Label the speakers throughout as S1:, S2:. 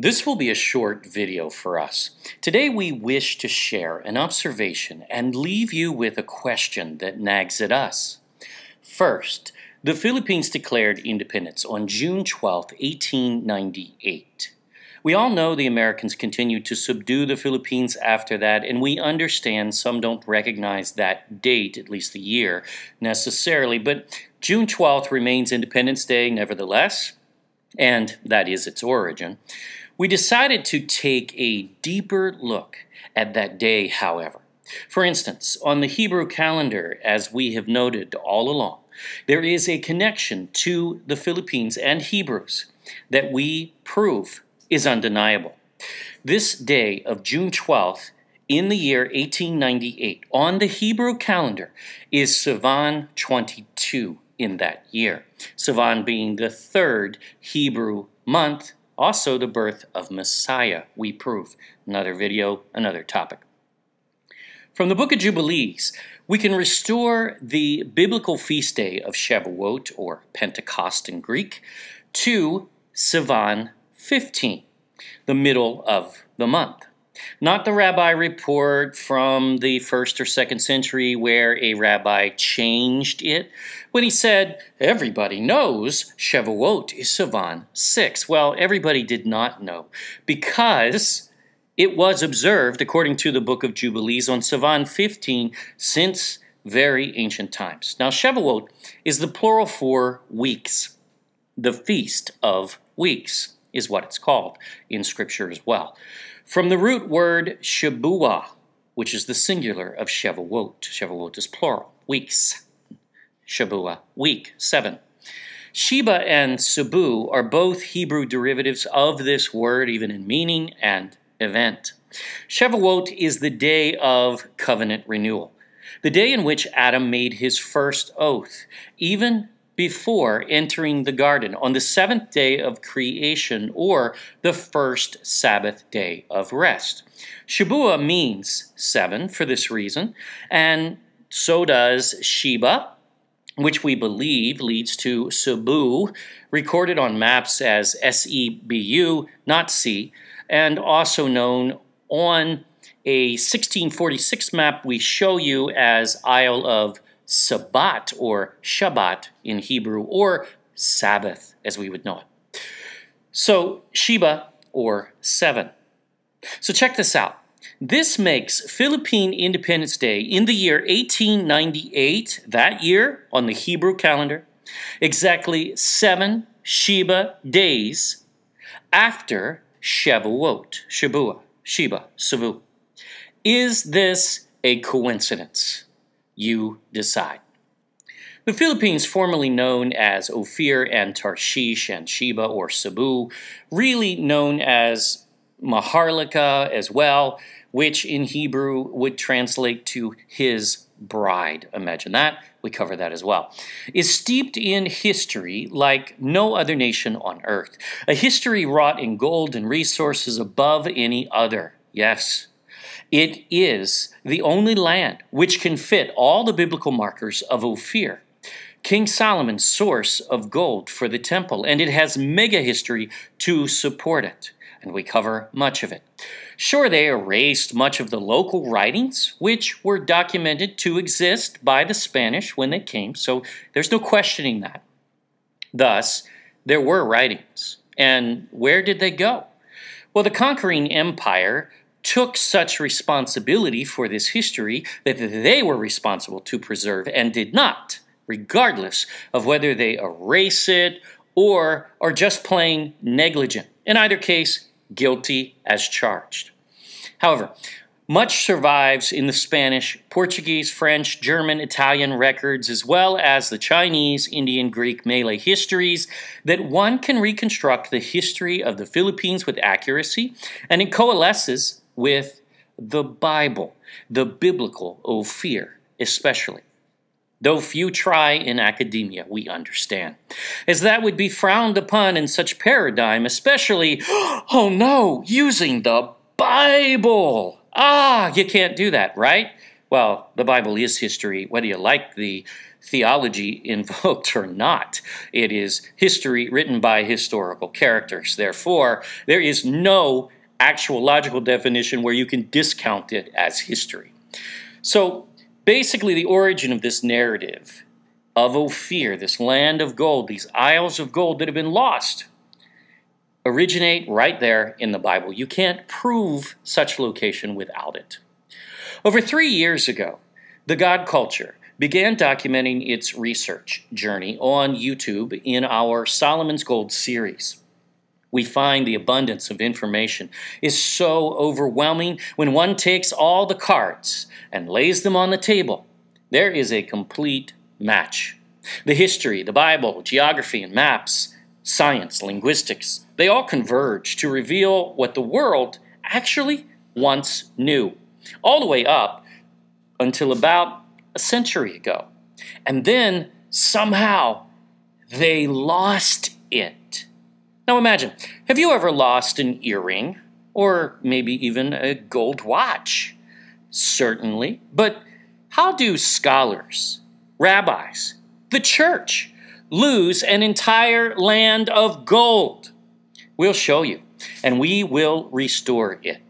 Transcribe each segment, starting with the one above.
S1: This will be a short video for us. Today we wish to share an observation and leave you with a question that nags at us. First, the Philippines declared independence on June 12, 1898. We all know the Americans continued to subdue the Philippines after that, and we understand some don't recognize that date, at least the year, necessarily, but June 12th remains Independence Day nevertheless, and that is its origin. We decided to take a deeper look at that day, however. For instance, on the Hebrew calendar, as we have noted all along, there is a connection to the Philippines and Hebrews that we prove is undeniable. This day of June 12th in the year 1898 on the Hebrew calendar is Sivan 22 in that year. Sivan being the third Hebrew month also, the birth of Messiah, we prove. Another video, another topic. From the book of Jubilees, we can restore the biblical feast day of Shavuot, or Pentecost in Greek, to Sivan 15, the middle of the month. Not the rabbi report from the first or second century where a rabbi changed it when he said, Everybody knows Shavuot is Sivan 6. Well, everybody did not know because it was observed, according to the Book of Jubilees, on Sivan 15 since very ancient times. Now, Shavuot is the plural for weeks, the Feast of Weeks is what it's called in Scripture as well. From the root word Shabua, which is the singular of Shavuot. Shavuot is plural, weeks. Shabua, week, seven. Sheba and Sabu are both Hebrew derivatives of this word, even in meaning and event. Shavuot is the day of covenant renewal, the day in which Adam made his first oath, even before entering the garden on the seventh day of creation or the first Sabbath day of rest. Shabuah means seven for this reason, and so does Sheba, which we believe leads to Cebu, recorded on maps as S-E-B-U, not C, and also known on a 1646 map we show you as Isle of Sabbat or Shabbat in Hebrew, or Sabbath as we would know it. So Sheba or seven. So check this out. This makes Philippine Independence Day in the year 1898, that year on the Hebrew calendar, exactly seven Sheba days after Shavuot, Shabuah, Sheba, Sabu. Is this a coincidence? you decide. The Philippines, formerly known as Ophir and Tarshish and Sheba or Cebu, really known as Maharlika as well, which in Hebrew would translate to his bride. Imagine that. We cover that as well. Is steeped in history like no other nation on earth, a history wrought in gold and resources above any other. Yes, it is the only land which can fit all the biblical markers of Ophir. King Solomon's source of gold for the temple, and it has mega history to support it, and we cover much of it. Sure, they erased much of the local writings, which were documented to exist by the Spanish when they came, so there's no questioning that. Thus, there were writings. And where did they go? Well, the conquering empire took such responsibility for this history that they were responsible to preserve and did not, regardless of whether they erase it or are just plain negligent. In either case, guilty as charged. However, much survives in the Spanish, Portuguese, French, German, Italian records, as well as the Chinese, Indian, Greek, Malay histories, that one can reconstruct the history of the Philippines with accuracy, and it coalesces with the Bible, the biblical Ophir especially. Though few try in academia, we understand, as that would be frowned upon in such paradigm, especially, oh no, using the Bible. Ah, you can't do that, right? Well, the Bible is history, whether you like the theology invoked or not. It is history written by historical characters. Therefore, there is no actual logical definition where you can discount it as history. So basically, the origin of this narrative of Ophir, this land of gold, these isles of gold that have been lost, originate right there in the Bible. You can't prove such location without it. Over three years ago, the God Culture began documenting its research journey on YouTube in our Solomon's Gold series we find the abundance of information is so overwhelming when one takes all the cards and lays them on the table. There is a complete match. The history, the Bible, geography, and maps, science, linguistics, they all converge to reveal what the world actually once knew, all the way up until about a century ago. And then somehow they lost it. Now imagine, have you ever lost an earring or maybe even a gold watch? Certainly. But how do scholars, rabbis, the church lose an entire land of gold? We'll show you, and we will restore it.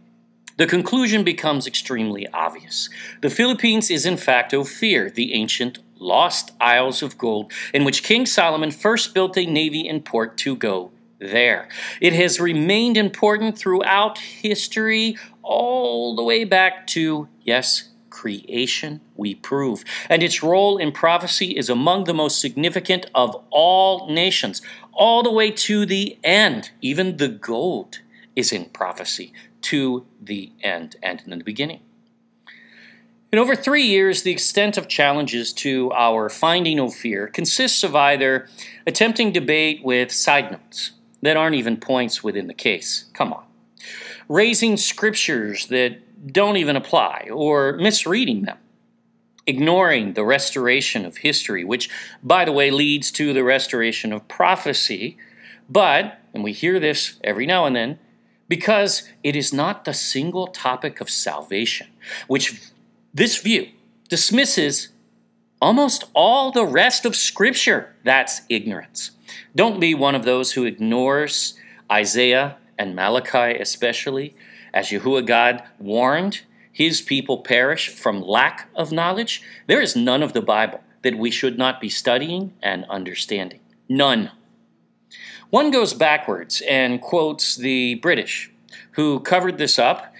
S1: The conclusion becomes extremely obvious. The Philippines is in fact Ophir, the ancient lost isles of gold, in which King Solomon first built a navy and port to go there. It has remained important throughout history, all the way back to, yes, creation, we prove. And its role in prophecy is among the most significant of all nations, all the way to the end. Even the gold is in prophecy to the end and in the beginning. In over three years, the extent of challenges to our finding of fear consists of either attempting debate with side notes, that aren't even points within the case. Come on. Raising scriptures that don't even apply or misreading them. Ignoring the restoration of history, which, by the way, leads to the restoration of prophecy. But, and we hear this every now and then, because it is not the single topic of salvation, which this view dismisses almost all the rest of Scripture. That's ignorance. Don't be one of those who ignores Isaiah and Malachi, especially. As Yahuwah God warned, his people perish from lack of knowledge. There is none of the Bible that we should not be studying and understanding. None. One goes backwards and quotes the British, who covered this up,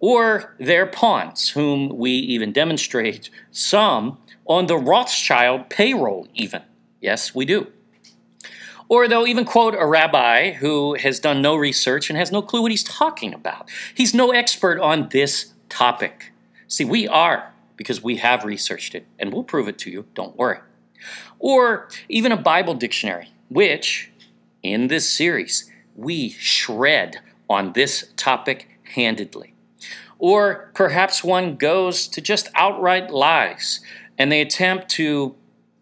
S1: or their pawns, whom we even demonstrate some on the Rothschild payroll, even. Yes, we do. Or they'll even quote a rabbi who has done no research and has no clue what he's talking about. He's no expert on this topic. See, we are because we have researched it, and we'll prove it to you, don't worry. Or even a Bible dictionary, which in this series we shred on this topic handedly. Or perhaps one goes to just outright lies and they attempt to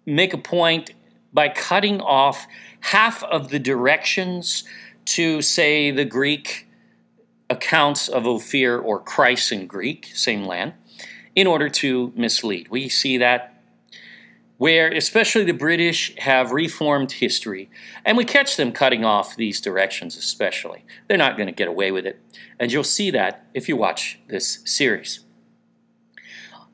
S1: make a point by cutting off half of the directions to, say, the Greek accounts of Ophir or Christ in Greek, same land, in order to mislead. We see that where especially the British have reformed history, and we catch them cutting off these directions especially. They're not going to get away with it, and you'll see that if you watch this series.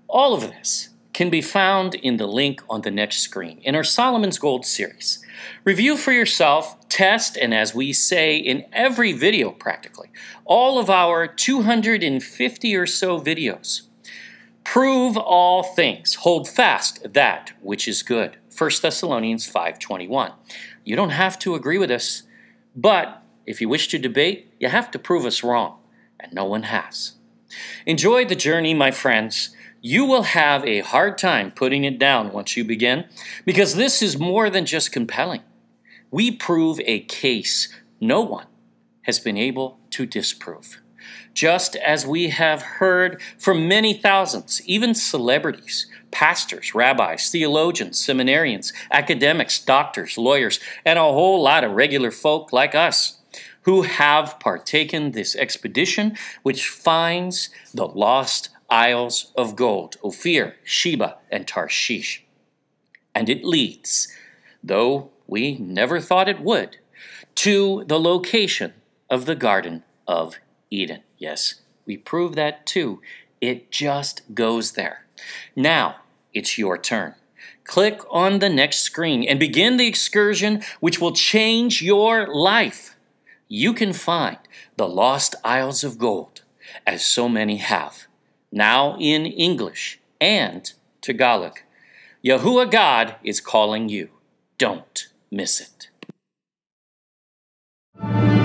S1: All of this can be found in the link on the next screen in our Solomon's Gold series. Review for yourself, test, and as we say in every video practically, all of our 250 or so videos. Prove all things, hold fast that which is good. 1 Thessalonians 5:21. You don't have to agree with us, but if you wish to debate, you have to prove us wrong, and no one has. Enjoy the journey, my friends you will have a hard time putting it down once you begin, because this is more than just compelling. We prove a case no one has been able to disprove. Just as we have heard from many thousands, even celebrities, pastors, rabbis, theologians, seminarians, academics, doctors, lawyers, and a whole lot of regular folk like us who have partaken this expedition which finds the lost isles of gold, Ophir, Sheba, and Tarshish. And it leads, though we never thought it would, to the location of the Garden of Eden. Yes, we prove that too. It just goes there. Now it's your turn. Click on the next screen and begin the excursion which will change your life. You can find the lost isles of gold, as so many have now in English and Tagalog. Yahuwah God is calling you. Don't miss it.